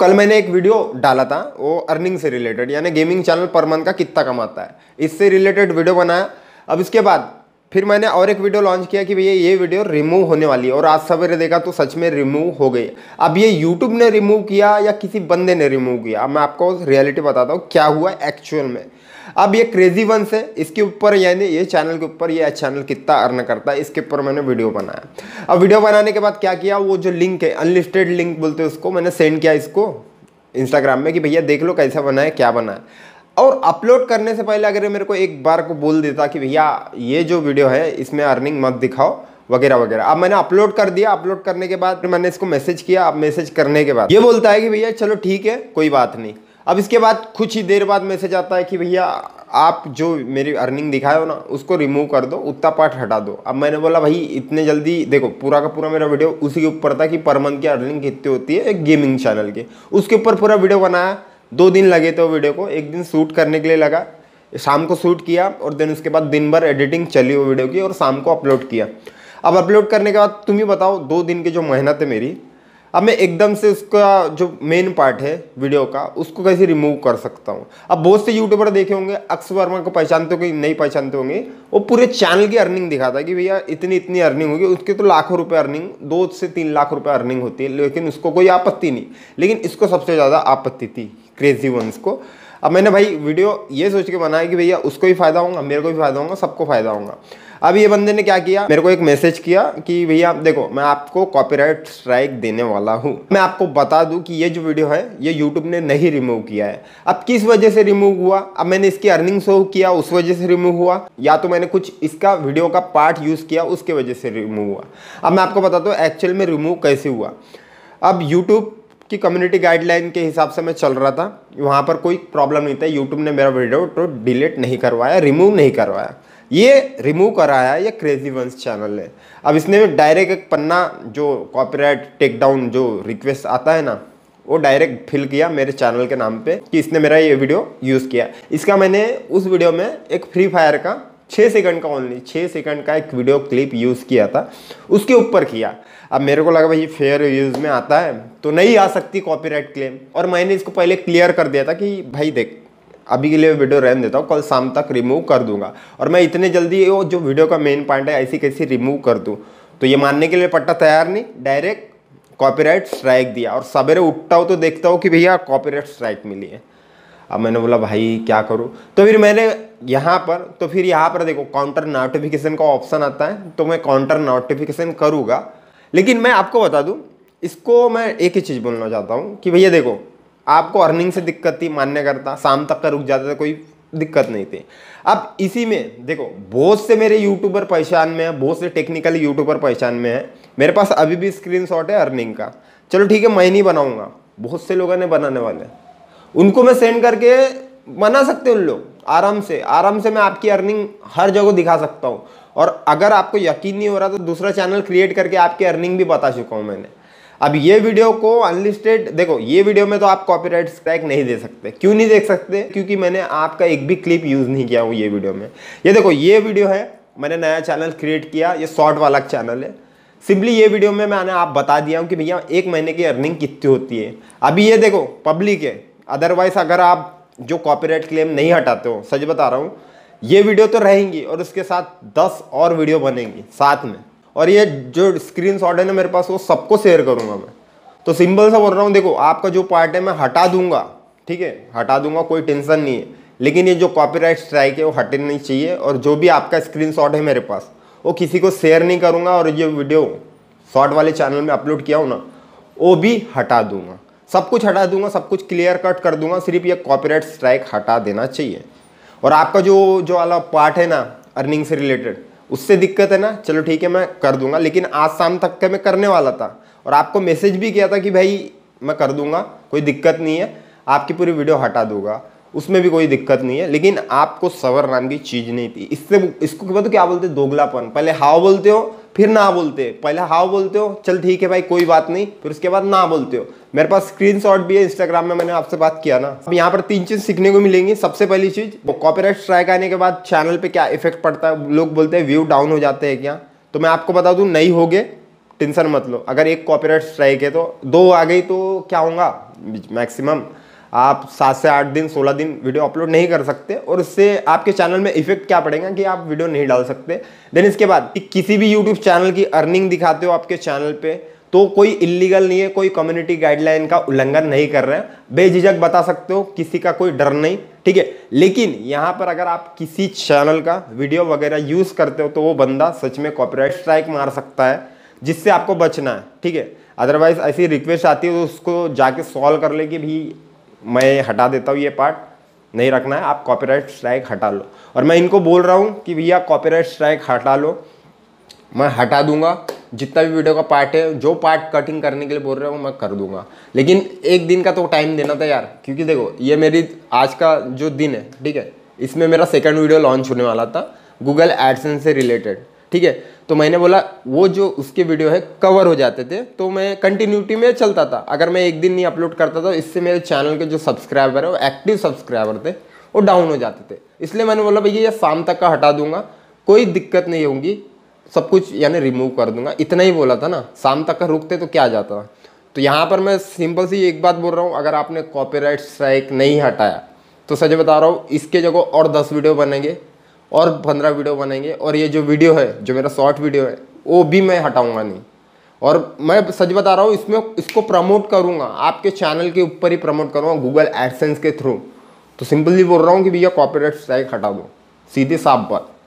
कल मैंने एक वीडियो डाला था वो अर्निंग से रिलेटेड यानी गेमिंग चैनल पर मंथ का कितना कमाता है इससे रिलेटेड वीडियो बनाया अब इसके बाद फिर मैंने और एक वीडियो लॉन्च किया कि भैया ये वीडियो रिमूव होने वाली है और आज सवेरे देखा तो सच में रिमूव हो गई अब ये यूट्यूब ने रिमूव किया या किसी बंदे ने रिमूव किया मैं आपको रियलिटी बताता हूँ क्या हुआ एक्चुअल में अब ये क्रेजी वंस है इसके ऊपर यानी ये चैनल के ऊपर ये चैनल कितना अर्न करता है इसके ऊपर मैंने वीडियो बनाया अब वीडियो बनाने के बाद क्या किया वो जो लिंक है अनलिस्टेड लिंक बोलते हैं उसको मैंने सेंड किया इसको इंस्टाग्राम में कि भैया देख लो कैसा बनाए क्या बनाए और अपलोड करने से पहले अगर मेरे को एक बार को बोल देता कि भैया ये जो वीडियो है इसमें अर्निंग मत दिखाओ वगैरह वगैरह अब मैंने अपलोड कर दिया अपलोड करने के बाद मैंने इसको मैसेज किया अब मैसेज करने के बाद ये बोलता है कि भैया चलो ठीक है कोई बात नहीं अब इसके बाद कुछ ही देर बाद मैसेज आता है कि भैया आप जो मेरी अर्निंग दिखाए हो ना उसको रिमूव कर दो उतना पार्ट हटा दो अब मैंने बोला भाई इतने जल्दी देखो पूरा का पूरा मेरा वीडियो उसी के ऊपर था कि पर मंथ की अर्निंग कितनी होती है एक गेमिंग चैनल के उसके ऊपर पूरा वीडियो बनाया दो दिन लगे थे वो वीडियो को एक दिन शूट करने के लिए लगा शाम को शूट किया और देन उसके बाद दिन भर एडिटिंग चली वो वीडियो की और शाम को अपलोड किया अब अपलोड करने के बाद तुम ही बताओ दो दिन की जो मेहनत है मेरी अब मैं एकदम से उसका जो मेन पार्ट है वीडियो का उसको कैसे रिमूव कर सकता हूँ अब बहुत से यूट्यूबर देखे होंगे अक्ष वर्मा को पहचानते होंगे नहीं पहचानते होंगे वो पूरे चैनल की अर्निंग दिखाता है कि भैया इतनी इतनी अर्निंग होगी उसकी तो लाखों रुपए अर्निंग दो से तीन लाख रुपए अर्निंग होती है लेकिन उसको कोई आपत्ति नहीं लेकिन इसको सबसे ज़्यादा आपत्ति थी क्रेजी वंस को अब मैंने भाई वीडियो ये सोच के बनाया कि भैया उसको भी फायदा होगा मेरे को भी फायदा होगा सबको फायदा होगा अब ये बंदे ने क्या किया मेरे को एक मैसेज किया कि भैया देखो मैं आपको कॉपीराइट स्ट्राइक देने वाला हूँ मैं आपको बता दूँ कि ये जो वीडियो है ये यूट्यूब ने नहीं रिमूव किया है अब किस वजह से रिमूव हुआ अब मैंने इसकी अर्निंग शो किया उस वजह से रिमूव हुआ या तो मैंने कुछ इसका वीडियो का पार्ट यूज़ किया उसके वजह से रिमूव हुआ अब मैं आपको बताता हूँ एक्चुअल में रिमूव कैसे हुआ अब यूट्यूब कि कम्युनिटी गाइडलाइन के हिसाब से मैं चल रहा था वहाँ पर कोई प्रॉब्लम नहीं था यूट्यूब ने मेरा वीडियो तो डिलीट नहीं करवाया रिमूव नहीं करवाया ये रिमूव कराया ये क्रेजी वंस चैनल है अब इसने डायरेक्ट एक पन्ना जो कॉपीराइट टेकडाउन जो रिक्वेस्ट आता है ना वो डायरेक्ट फिल किया मेरे चैनल के नाम पे कि इसने मेरा ये वीडियो यूज़ किया इसका मैंने उस वीडियो में एक फ्री फायर का छः सेकंड का ओनली छः सेकंड का एक वीडियो क्लिप यूज़ किया था उसके ऊपर किया अब मेरे को लगा भाई फेयर यूज़ में आता है तो नहीं आ सकती कॉपीराइट क्लेम और मैंने इसको पहले क्लियर कर दिया था कि भाई देख अभी के लिए वीडियो रहने देता हूँ कल शाम तक रिमूव कर दूंगा और मैं इतने जल्दी वो जो वीडियो का मेन पॉइंट है ऐसी कैसी रिमूव कर दूँ तो ये मानने के लिए पट्टा तैयार नहीं डायरेक्ट कॉपीराइट स्ट्राइक दिया और सवेरे उठता हूँ तो देखता हूँ कि भैया कॉपीराइट स्ट्राइक मिली है अब मैंने बोला भाई क्या करूँ तो फिर मैंने यहाँ पर तो फिर यहाँ पर देखो काउंटर नोटिफिकेशन का ऑप्शन आता है तो मैं काउंटर नोटिफिकेशन करूँगा लेकिन मैं आपको बता दूँ इसको मैं एक ही चीज़ बोलना चाहता हूँ कि भैया देखो आपको अर्निंग से दिक्कत थी मान्य करता शाम तक का रुक जाता था कोई दिक्कत नहीं थी अब इसी में देखो बहुत से मेरे यूट्यूबर पहचान में है बहुत से टेक्निकल यूट्यूबर पहचान में है मेरे पास अभी भी स्क्रीन है अर्निंग का चलो ठीक है मैं नहीं बनाऊँगा बहुत से लोगों ने बनाने वाले उनको मैं सेंड करके बना सकते उन लोग आराम से आराम से मैं आपकी अर्निंग हर जगह दिखा सकता हूँ और अगर आपको यकीन नहीं हो रहा तो दूसरा चैनल क्रिएट करके आपकी अर्निंग भी बता चुका हूँ मैंने अब ये वीडियो को अनलिस्टेड देखो ये वीडियो में तो आप कॉपीराइट स्ट्राइक नहीं दे सकते क्यों नहीं देख सकते क्योंकि मैंने आपका एक भी क्लिप यूज़ नहीं किया हूँ ये वीडियो में ये देखो ये वीडियो है मैंने नया चैनल क्रिएट किया ये शॉर्ट वाला चैनल है सिंपली ये वीडियो में मैंने आप बता दिया हूँ कि भैया एक महीने की अर्निंग कितनी होती है अभी ये देखो पब्लिक है अदरवाइज अगर आप जो कॉपीराइट क्लेम नहीं हटाते हो सच बता रहा हूँ ये वीडियो तो रहेंगी और उसके साथ दस और वीडियो बनेंगी साथ में और ये जो स्क्रीन शॉट है ना मेरे पास वो सबको शेयर करूँगा मैं तो सिंपल सा बोल रहा हूँ देखो आपका जो पार्ट है मैं हटा दूंगा ठीक है हटा दूंगा कोई टेंशन नहीं है लेकिन ये जो कॉपीराइट स्ट्राइक है वो हटनी नहीं चाहिए और जो भी आपका स्क्रीनशॉट है मेरे पास वो किसी को शेयर नहीं करूंगा और ये वीडियो शॉर्ट वाले चैनल में अपलोड किया हो ना वो भी हटा दूंगा सब कुछ हटा दूंगा सब कुछ क्लियर कट कर दूंगा सिर्फ ये कॉपीराइट स्ट्राइक हटा देना चाहिए और आपका जो जो वाला पार्ट है ना अर्निंग से रिलेटेड उससे दिक्कत है ना चलो ठीक है मैं कर दूंगा लेकिन आज शाम तक का मैं करने वाला था और आपको मैसेज भी किया था कि भाई मैं कर दूंगा कोई दिक्कत नहीं है आपकी पूरी वीडियो हटा दूंगा उसमें भी कोई दिक्कत नहीं है लेकिन आपको सवर नाम की चीज़ नहीं थी इससे इसको क्या बोलते दोगलापन पहले हाव बोलते हो फिर ना बोलते पहले हाव बोलते हो चल ठीक है भाई कोई बात नहीं फिर उसके बाद ना बोलते हो मेरे पास शॉट भी है इंस्टाग्राम में मैंने आपसे बात किया ना अब यहाँ पर तीन चीज़ सीखने को मिलेंगी सबसे पहली चीज़ वो कॉपीराइट स्ट्राइक आने के बाद चैनल पे क्या इफेक्ट पड़ता है लोग बोलते हैं व्यू डाउन हो जाते हैं क्या तो मैं आपको बता दूँ नहीं हो गए टेंशन मत लो अगर एक कॉपीराइट स्ट्राइक है तो दो आ गई तो क्या होगा मैक्सिमम आप सात से आठ दिन सोलह दिन वीडियो अपलोड नहीं कर सकते और उससे आपके चैनल में इफेक्ट क्या पड़ेगा कि आप वीडियो नहीं डाल सकते देन इसके बाद कि किसी भी यूट्यूब चैनल की अर्निंग दिखाते हो आपके चैनल पे तो कोई इलीगल नहीं है कोई कम्युनिटी गाइडलाइन का उल्लंघन नहीं कर रहे हैं बेझिझक बता सकते हो किसी का कोई डर नहीं ठीक है लेकिन यहाँ पर अगर आप किसी चैनल का वीडियो वगैरह यूज़ करते हो तो वो बंदा सच में कॉपीराइट स्ट्राइक मार सकता है जिससे आपको बचना है ठीक है अदरवाइज ऐसी रिक्वेस्ट आती है तो उसको जाके सॉल्व कर ले कि भी मैं हटा देता हूँ ये पार्ट नहीं रखना है आप कॉपीराइट स्ट्राइक हटा लो और मैं इनको बोल रहा हूँ कि भैया कॉपीराइट स्ट्राइक हटा लो मैं हटा दूंगा जितना भी वीडियो का पार्ट है जो पार्ट कटिंग करने के लिए बोल रहे हो मैं कर दूंगा लेकिन एक दिन का तो टाइम देना था यार क्योंकि देखो ये मेरी आज का जो दिन है ठीक है इसमें मेरा सेकंड वीडियो लॉन्च होने वाला था गूगल एडसन से रिलेटेड ठीक है तो मैंने बोला वो जो उसके वीडियो है कवर हो जाते थे तो मैं कंटिन्यूटी में चलता था अगर मैं एक दिन नहीं अपलोड करता था इससे मेरे चैनल के जो सब्सक्राइबर है वो एक्टिव सब्सक्राइबर थे वो डाउन हो जाते थे इसलिए मैंने बोला भैया ये शाम तक का हटा दूंगा कोई दिक्कत नहीं होगी सब कुछ यानी रिमूव कर दूंगा इतना ही बोला था ना शाम तक का रुकते तो क्या जाता था तो यहाँ पर मैं सिंपल सी एक बात बोल रहा हूँ अगर आपने कॉपीराइट स्ट्राइक नहीं हटाया तो सच बता रहा हूँ इसके जगह और दस वीडियो बनेंगे और पंद्रह वीडियो बनेंगे और ये जो वीडियो है जो मेरा शॉर्ट वीडियो है वो भी मैं हटाऊंगा नहीं और मैं सच बता रहा हूँ इसमें इसको प्रमोट करूँगा आपके चैनल के ऊपर ही प्रमोट करूँगा गूगल एडसेंस के थ्रू तो सिंपली बोल रहा हूँ कि भैया कॉपीराइट स्ट्राइक हटा दो सीधे साफ बात